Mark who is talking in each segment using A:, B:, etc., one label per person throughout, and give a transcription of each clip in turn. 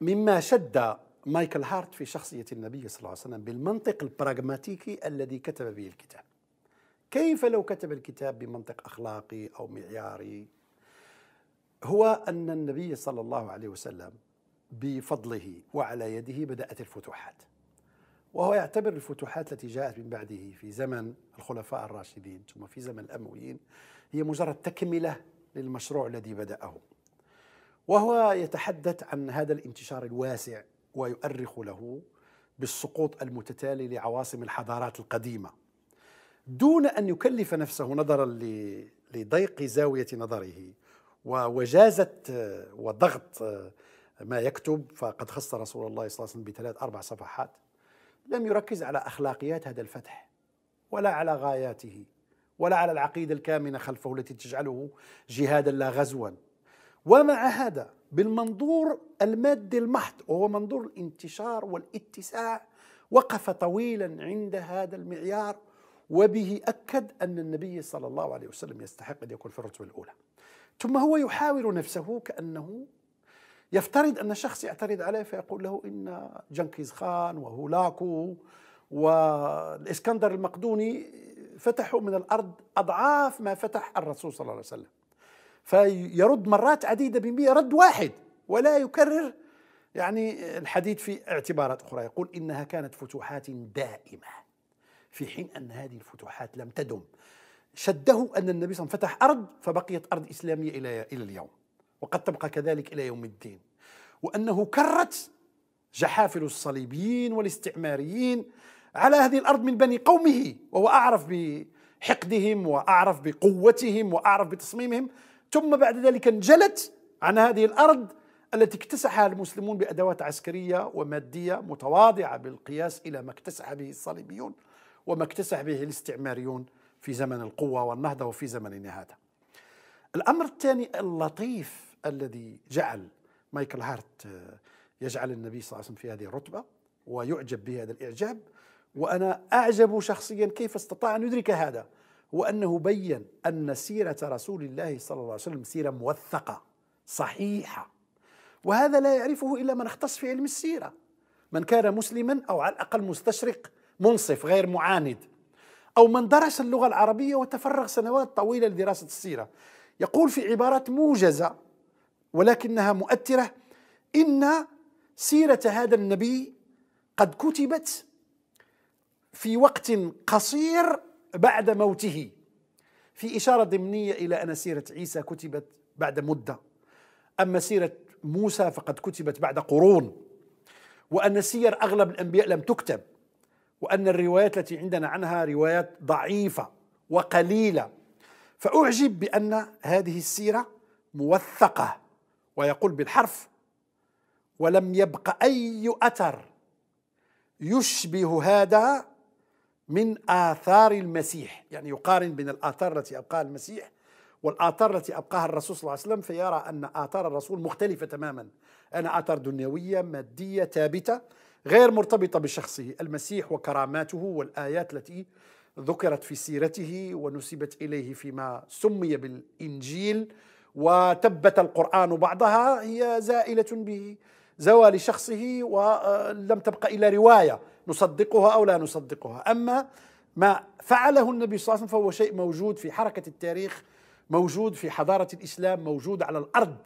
A: مما شد مايكل هارت في شخصية النبي صلى الله عليه وسلم بالمنطق البراغماتيكي الذي كتب به الكتاب كيف لو كتب الكتاب بمنطق أخلاقي أو معياري هو أن النبي صلى الله عليه وسلم بفضله وعلى يده بدأت الفتوحات وهو يعتبر الفتوحات التي جاءت من بعده في زمن الخلفاء الراشدين ثم في زمن الأمويين هي مجرد تكملة للمشروع الذي بدأه وهو يتحدث عن هذا الانتشار الواسع ويؤرخ له بالسقوط المتتالي لعواصم الحضارات القديمه دون ان يكلف نفسه نظرا لضيق زاويه نظره ووجازه وضغط ما يكتب فقد خص رسول الله صلى الله عليه وسلم بثلاث اربع صفحات لم يركز على اخلاقيات هذا الفتح ولا على غاياته ولا على العقيده الكامنه خلفه التي تجعله جهادا لا غزوا ومع هذا بالمنظور المادي المحض وهو منظور الانتشار والاتساع وقف طويلا عند هذا المعيار وبه أكد أن النبي صلى الله عليه وسلم يستحق أن يكون في الرتبة الأولى ثم هو يحاور نفسه كأنه يفترض أن شخص يعترض عليه فيقول له إن جنكيز خان وهولاكو والإسكندر المقدوني فتحوا من الأرض أضعاف ما فتح الرسول صلى الله عليه وسلم فيرد مرات عديدة بمئة رد واحد ولا يكرر يعني الحديث في اعتبارات أخرى يقول إنها كانت فتوحات دائمة في حين أن هذه الفتوحات لم تدم شده أن النبي صلى الله عليه وسلم فتح أرض فبقيت أرض إسلامية إلى إلى اليوم وقد تبقى كذلك إلى يوم الدين وأنه كرت جحافل الصليبيين والاستعماريين على هذه الأرض من بني قومه وهو أعرف بحقدهم وأعرف بقوتهم وأعرف بتصميمهم ثم بعد ذلك انجلت عن هذه الارض التي اكتسحها المسلمون بادوات عسكريه وماديه متواضعه بالقياس الى ما اكتسح به الصليبيون وما اكتسح به الاستعماريون في زمن القوه والنهضه وفي زمننا هذا. الامر الثاني اللطيف الذي جعل مايكل هارت آه، يجعل النبي صلى الله عليه وسلم في هذه الرتبه ويعجب بهذا الاعجاب وانا اعجب شخصيا كيف استطاع ان يدرك هذا هو أنه بيّن أن سيرة رسول الله صلى الله عليه وسلم سيرة موثقة صحيحة وهذا لا يعرفه إلا من اختص في علم السيرة من كان مسلما أو على الأقل مستشرق منصف غير معاند أو من درس اللغة العربية وتفرغ سنوات طويلة لدراسة السيرة يقول في عبارات موجزة ولكنها مؤثرة إن سيرة هذا النبي قد كتبت في وقت قصير بعد موته في إشارة ضمنية إلى أن سيرة عيسى كتبت بعد مدة أما سيرة موسى فقد كتبت بعد قرون وأن سير أغلب الأنبياء لم تكتب وأن الروايات التي عندنا عنها روايات ضعيفة وقليلة فأعجب بأن هذه السيرة موثقة ويقول بالحرف ولم يبق أي أثر يشبه هذا من آثار المسيح يعني يقارن بين الآثار التي أبقاها المسيح والآثار التي أبقاها الرسول صلى الله عليه وسلم فيرى أن آثار الرسول مختلفة تماما أنا آثار دنيوية مادية ثابتة غير مرتبطة بشخصه المسيح وكراماته والآيات التي ذكرت في سيرته ونسبت إليه فيما سمي بالإنجيل وتبت القرآن بعضها هي زائلة به زوال شخصه ولم آه، تبقى إلا رواية نصدقها أو لا نصدقها أما ما فعله النبي صلى الله عليه وسلم فهو شيء موجود في حركة التاريخ موجود في حضارة الإسلام موجود على الأرض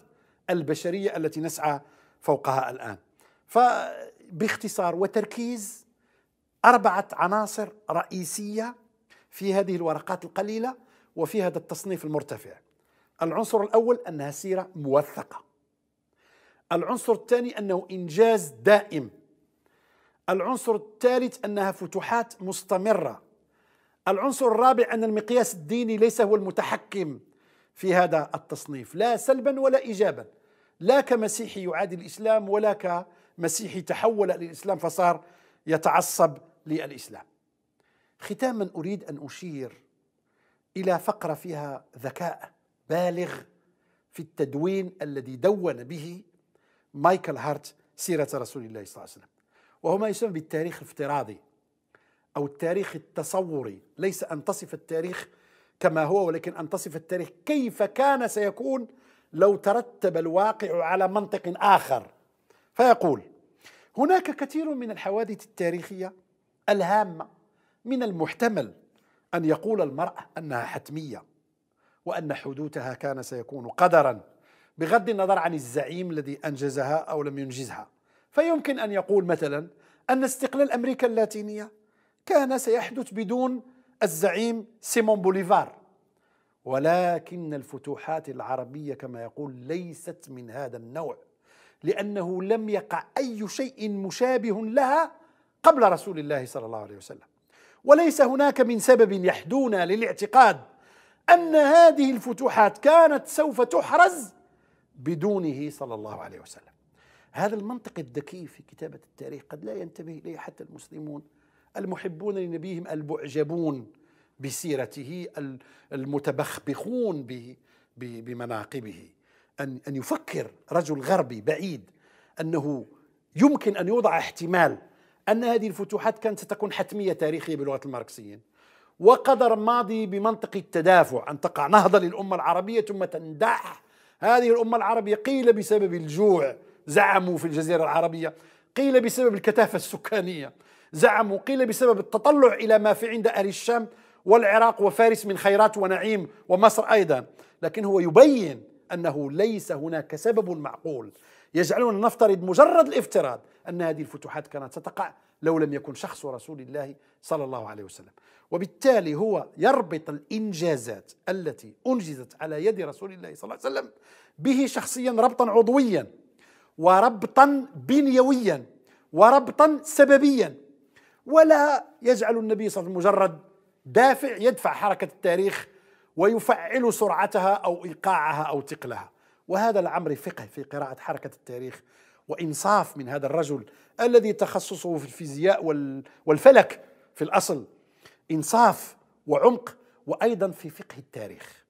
A: البشرية التي نسعى فوقها الآن فباختصار وتركيز أربعة عناصر رئيسية في هذه الورقات القليلة وفي هذا التصنيف المرتفع العنصر الأول أنها سيرة موثقة العنصر الثاني أنه إنجاز دائم العنصر الثالث أنها فتوحات مستمرة العنصر الرابع أن المقياس الديني ليس هو المتحكم في هذا التصنيف لا سلبا ولا إيجابا لا كمسيحي يعادي الإسلام ولا كمسيحي تحول للإسلام فصار يتعصب للإسلام ختاما أريد أن أشير إلى فقرة فيها ذكاء بالغ في التدوين الذي دون به مايكل هارت سيرة رسول الله صلى الله عليه وسلم وهو ما يسمى بالتاريخ الافتراضي أو التاريخ التصوري ليس أن تصف التاريخ كما هو ولكن أن تصف التاريخ كيف كان سيكون لو ترتب الواقع على منطق آخر فيقول هناك كثير من الحوادث التاريخية الهامة من المحتمل أن يقول المرأة أنها حتمية وأن حدوثها كان سيكون قدرا بغض النظر عن الزعيم الذي أنجزها أو لم ينجزها فيمكن أن يقول مثلا أن استقلال أمريكا اللاتينية كان سيحدث بدون الزعيم سيمون بوليفار ولكن الفتوحات العربية كما يقول ليست من هذا النوع لأنه لم يقع أي شيء مشابه لها قبل رسول الله صلى الله عليه وسلم وليس هناك من سبب يحدونا للاعتقاد أن هذه الفتوحات كانت سوف تحرز بدونه صلى الله عليه وسلم هذا المنطق الذكي في كتابة التاريخ قد لا ينتبه إليه حتى المسلمون المحبون لنبيهم المعجبون بسيرته المتبخبخون بمناقبه أن أن يفكر رجل غربي بعيد أنه يمكن أن يوضع احتمال أن هذه الفتوحات كانت ستكون حتمية تاريخية بلغة الماركسيين وقدر ماضي بمنطق التدافع أن تقع نهضة للأمة العربية ثم تندح هذه الأمة العربية قيل بسبب الجوع زعموا في الجزيرة العربية قيل بسبب الكثافة السكانية زعموا قيل بسبب التطلع إلى ما في عند أهل الشام والعراق وفارس من خيرات ونعيم ومصر أيضا لكن هو يبين أنه ليس هناك سبب معقول يجعلون نفترض مجرد الافتراض أن هذه الفتوحات كانت ستقع لو لم يكن شخص رسول الله صلى الله عليه وسلم وبالتالي هو يربط الإنجازات التي أنجزت على يد رسول الله صلى الله عليه وسلم به شخصيا ربطا عضويا وربطا بنيويا وربطا سببيا ولا يجعل النبي صلى الله عليه وسلم مجرد دافع يدفع حركة التاريخ ويفعل سرعتها أو إيقاعها أو ثقلها وهذا العمر فقه في قراءة حركة التاريخ وإنصاف من هذا الرجل الذي تخصصه في الفيزياء والفلك في الأصل إنصاف وعمق وأيضا في فقه التاريخ